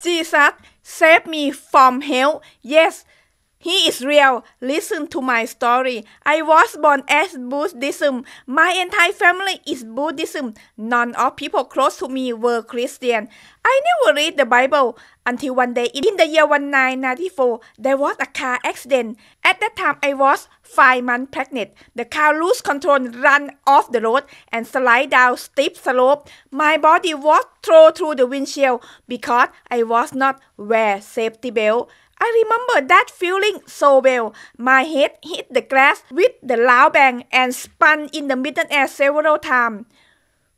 Jesus save me from hell. Yes, he is real. Listen to my story. I was born as Buddhism. My entire family is Buddhism. None of people close to me were Christian. I never read the Bible until one day in the year 1994, there was a car accident. At that time, I was five months pregnant. The car lose control, ran off the road, and slide down steep slope. My body was thrown through the windshield because I was not wear safety belt. I remember that feeling so well. My head hit the glass with the loud bang and spun in the middle air several times.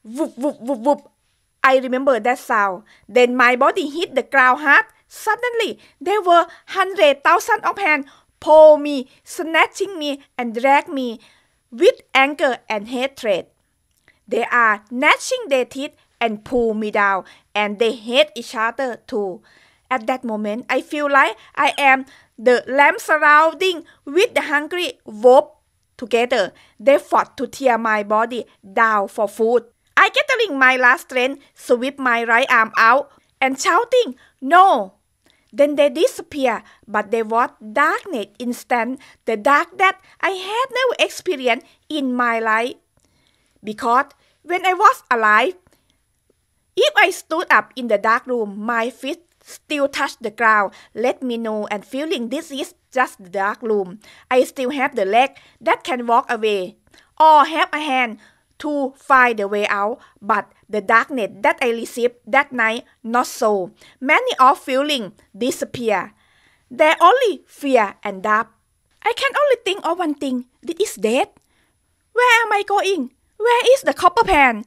Whoop, whoop, whoop, whoop. I remember that sound. Then my body hit the ground hard. Suddenly, there were hundred thousand of hands pull me, snatching me, and drag me with anger and hatred. They are gnashing their teeth and pull me down, and they hate each other too. At that moment, I feel like I am the lamb surrounding with the hungry wolf. Together, they fought to tear my body down for food. I gathering my last strength, sweep my right arm out, and shouting, No! Then they disappear, but they were darkness instant, the dark that I had never experienced in my life. Because when I was alive, if I stood up in the dark room, my feet still touch the ground, let me know and feeling this is just the dark room. I still have the leg that can walk away or have a hand to find the way out, but the darkness that I received that night, not so. Many of feeling disappear. There only fear and doubt. I can only think of one thing. This is death. Where am I going? Where is the copper pan?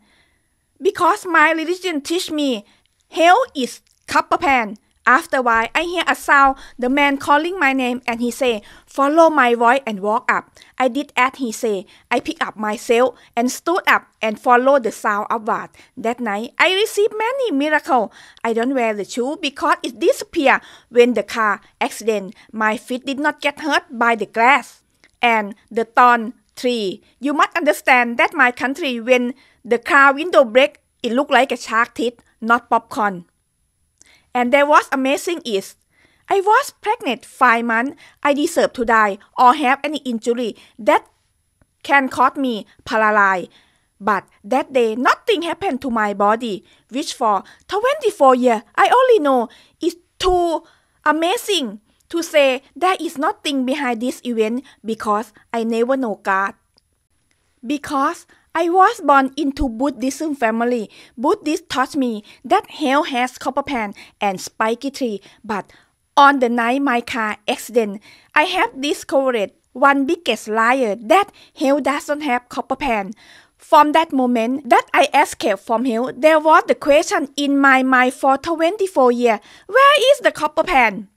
Because my religion teach me hell is pan. After a while, I hear a sound, the man calling my name, and he say, follow my voice and walk up. I did as he say. I pick up myself and stood up and follow the sound upward. That night, I received many miracle. I don't wear the shoe because it disappeared when the car accident. My feet did not get hurt by the glass. And the thorn tree. You must understand that my country, when the car window break, it look like a shark teeth, not popcorn. And that was amazing is I was pregnant five months. I deserve to die or have any injury that can cause me paralyzed. But that day, nothing happened to my body, which for 24 years, I only know is too amazing to say there is nothing behind this event because I never know God. Because I was born into Buddhism family. Buddhist taught me that hell has copper pan and spiky tree, but on the night my car accident, I have discovered one biggest liar that hell doesn't have copper pan. From that moment that I escaped from hell, there was the question in my mind for 24 years, where is the copper pan?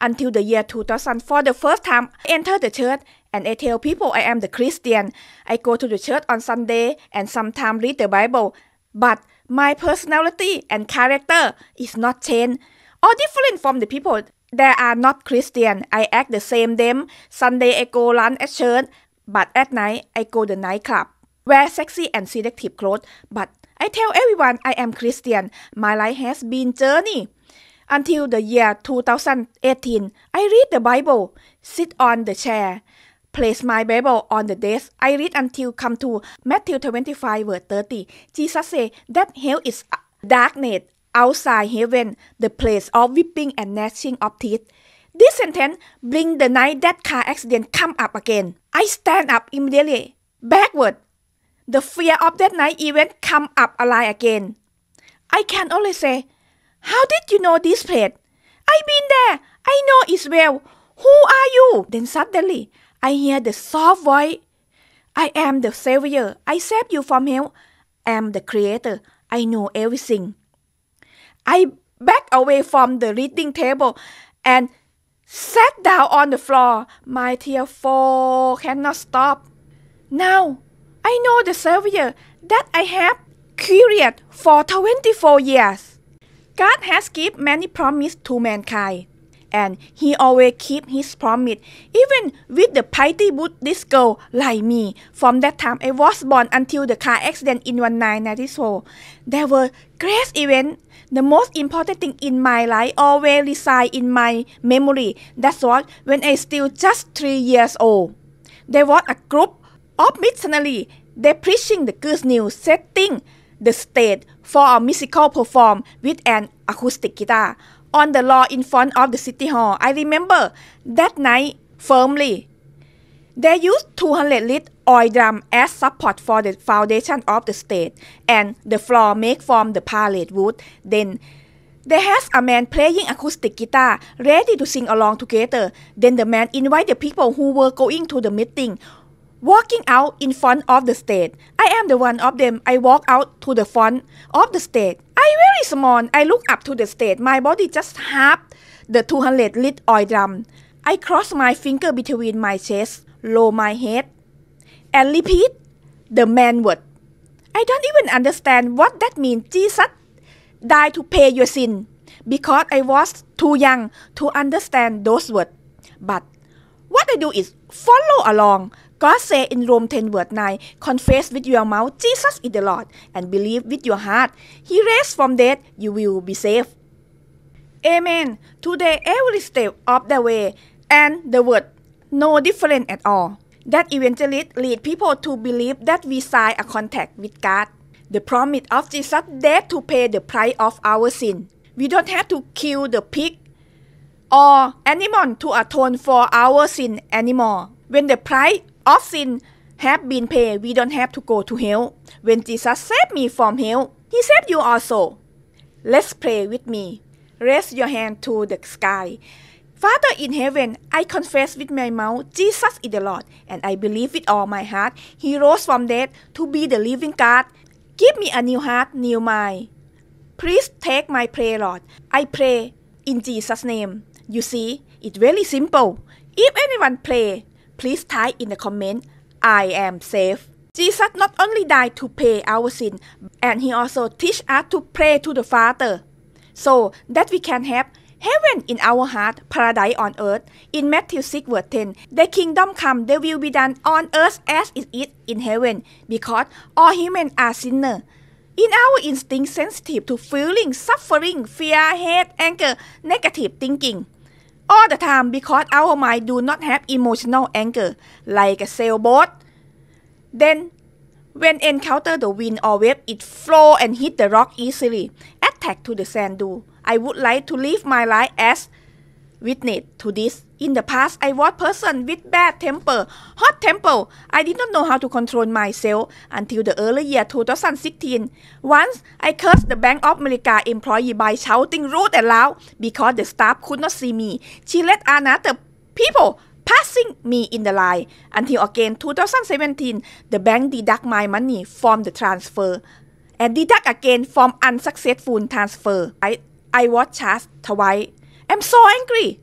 Until the year 2000, for the first time, I entered the church and I tell people I am the Christian. I go to the church on Sunday and sometimes read the Bible. But my personality and character is not changed or different from the people that are not Christian. I act the same them. Sunday I go run at church, but at night I go the nightclub. Wear sexy and seductive clothes, but I tell everyone I am Christian. My life has been journey. Until the year 2018, I read the Bible, sit on the chair, place my Bible on the desk. I read until come to Matthew 25 verse 30. Jesus said that hell is darkness outside heaven, the place of weeping and gnashing of teeth. This sentence bring the night that car accident come up again. I stand up immediately, backward. The fear of that night event come up alive again. I can only say, how did you know this place? i been there. I know it well. Who are you? Then suddenly, I hear the soft voice. I am the Savior. I save you from hell. I am the Creator. I know everything. I backed away from the reading table and sat down on the floor. My tearful cannot stop. Now I know the Savior that I have cured for 24 years. God has given many promises to mankind and he always keep his promise, even with the petty Buddhist girl like me. From that time I was born until the car accident in 1994. There were great events. The most important thing in my life always reside in my memory. That's what when I still just three years old. There was a group of missionaries. They preaching the good news, setting the stage for a musical perform with an acoustic guitar on the lawn in front of the city hall. I remember that night firmly. They used 200 lit oil drum as support for the foundation of the state, and the floor made from the pallet wood. Then they has a man playing acoustic guitar, ready to sing along together. Then the man invited the people who were going to the meeting walking out in front of the stage. I am the one of them. I walk out to the front of the stage. I very small. I look up to the stage. My body just half the 200 lit oil drum. I cross my finger between my chest, low my head, and repeat the man word. I don't even understand what that means. Jesus died to pay your sin because I was too young to understand those words. But what I do is follow along God said in Rome 10 verse 9, confess with your mouth Jesus is the Lord and believe with your heart. He raised from dead, you will be saved. Amen. Today, every step of the way and the word, no different at all. That eventually lead people to believe that we sign a contract with God. The promise of Jesus death to pay the price of our sin. We don't have to kill the pig or animal to atone for our sin anymore. When the price of sin have been paid, we don't have to go to hell. When Jesus saved me from hell, he saved you also. Let's pray with me. Raise your hand to the sky. Father in heaven, I confess with my mouth Jesus is the Lord, and I believe with all my heart he rose from death to be the living God. Give me a new heart, new mind. Please take my prayer, Lord. I pray in Jesus' name. You see, it's very simple. If anyone pray, please type in the comment I am safe. Jesus not only died to pay our sin, and he also teach us to pray to the Father, so that we can have heaven in our heart, paradise on earth. In Matthew 6 verse 10, the kingdom come, they will be done on earth as it is in heaven, because all humans are sinners. In our instinct sensitive to feeling, suffering, fear, hate, anger, negative thinking all the time because our mind do not have emotional anger like a sailboat. Then, when encounter the wind or wave, it flow and hit the rock easily, attack to the sand dune. I would like to live my life as witness to this. In the past, I was person with bad temper, hot temper. I did not know how to control myself until the early year 2016. Once, I cursed the Bank of America employee by shouting rude and loud because the staff could not see me. She let another people passing me in the line until again 2017 the bank deduct my money from the transfer and deduct again from unsuccessful transfer I I was charged twice I'm so angry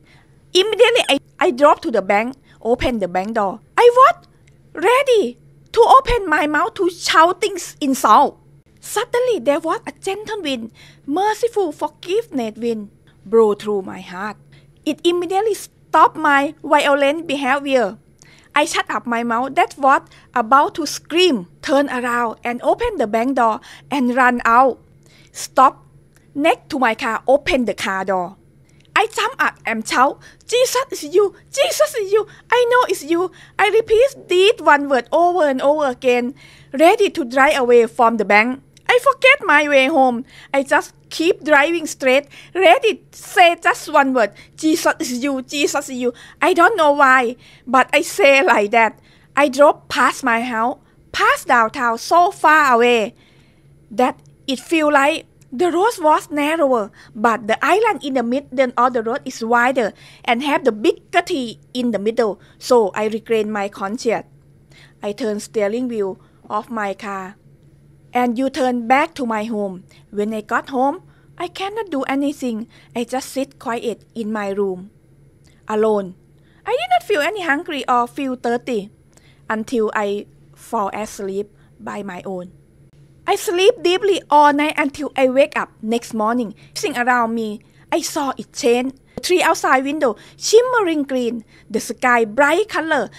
Immediately, I, I dropped to the bank, opened the bank door. I was ready to open my mouth to shout things insult. Suddenly, there was a gentle wind, merciful forgiveness wind, blew through my heart. It immediately stopped my violent behavior. I shut up my mouth that was about to scream, Turn around and open the bank door and run out. Stop. next to my car, open the car door. I jump up and shout, Jesus is you, Jesus is you, I know it's you. I repeat this one word over and over again, ready to drive away from the bank. I forget my way home. I just keep driving straight, ready say just one word, Jesus is you, Jesus is you. I don't know why, but I say like that. I drove past my house, past downtown so far away that it feel like the road was narrower, but the island in the middle of the road is wider and have the big cutty in the middle, so I regret my conscience. I turn steering wheel of my car and you turn back to my home. When I got home, I cannot do anything. I just sit quiet in my room. Alone. I did not feel any hungry or feel thirsty until I fall asleep by my own. I sleep deeply all night until I wake up next morning. Seeing around me, I saw it change. The tree outside window shimmering green, the sky bright color,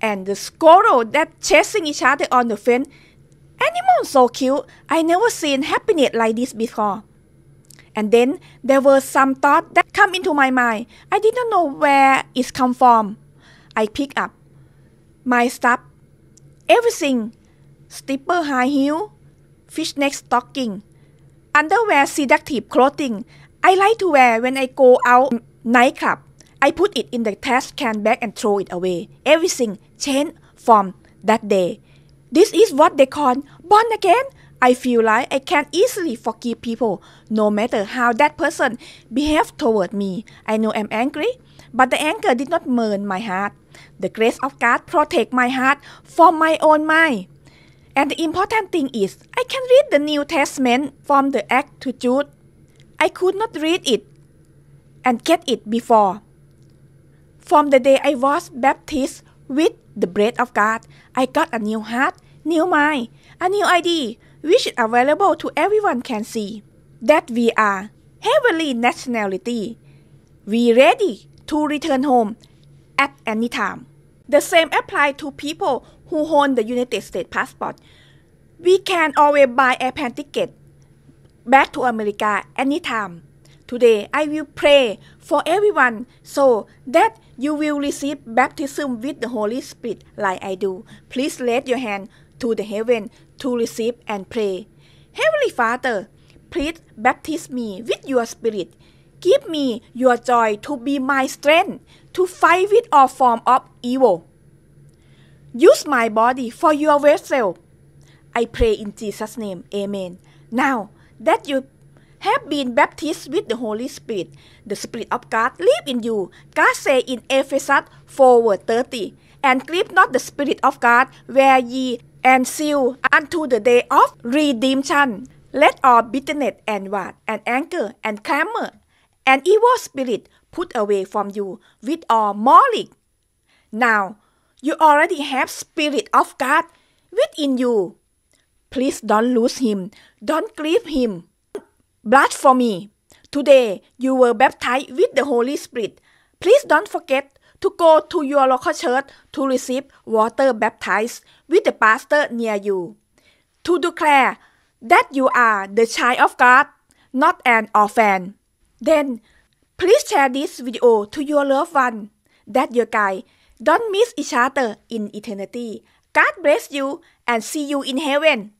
and the squirrel that chasing each other on the fence. Animals so cute, I never seen happiness like this before. And then there were some thoughts that come into my mind. I didn't know where it come from. I pick up my stuff, everything, steeper high heel, fishnet stocking, underwear seductive clothing I like to wear when I go out nightclub. I put it in the trash can bag and throw it away. Everything changed from that day. This is what they call born again. I feel like I can easily forgive people, no matter how that person behaved toward me. I know I'm angry, but the anger did not burn my heart. The grace of God protect my heart from my own mind. And the important thing is, I can read the New Testament from the Act to Jude. I could not read it and get it before. From the day I was baptized with the bread of God, I got a new heart, new mind, a new idea, which is available to everyone can see. That we are heavenly nationality. We ready to return home at any time. The same apply to people who hold the United States passport. We can always buy a plane ticket back to America anytime. Today, I will pray for everyone so that you will receive baptism with the Holy Spirit like I do. Please let your hand to the heaven to receive and pray. Heavenly Father, please baptize me with your spirit Give me your joy to be my strength, to fight with all form of evil. Use my body for your vessel. I pray in Jesus' name. Amen. Now that you have been baptized with the Holy Spirit, the Spirit of God live in you. God say in Ephesians 4 30, And grieve not the Spirit of God, where ye and seal unto the day of redemption. Let all bitterness and wrath and anger and clamor an evil spirit put away from you with all malice. Now, you already have Spirit of God within you. Please don't lose him. Don't grieve him. Blasphemy. Today, you were baptized with the Holy Spirit. Please don't forget to go to your local church to receive water baptized with the pastor near you. To declare that you are the child of God, not an orphan. Then, please share this video to your loved one that your guy don't miss each other in eternity. God bless you and see you in heaven.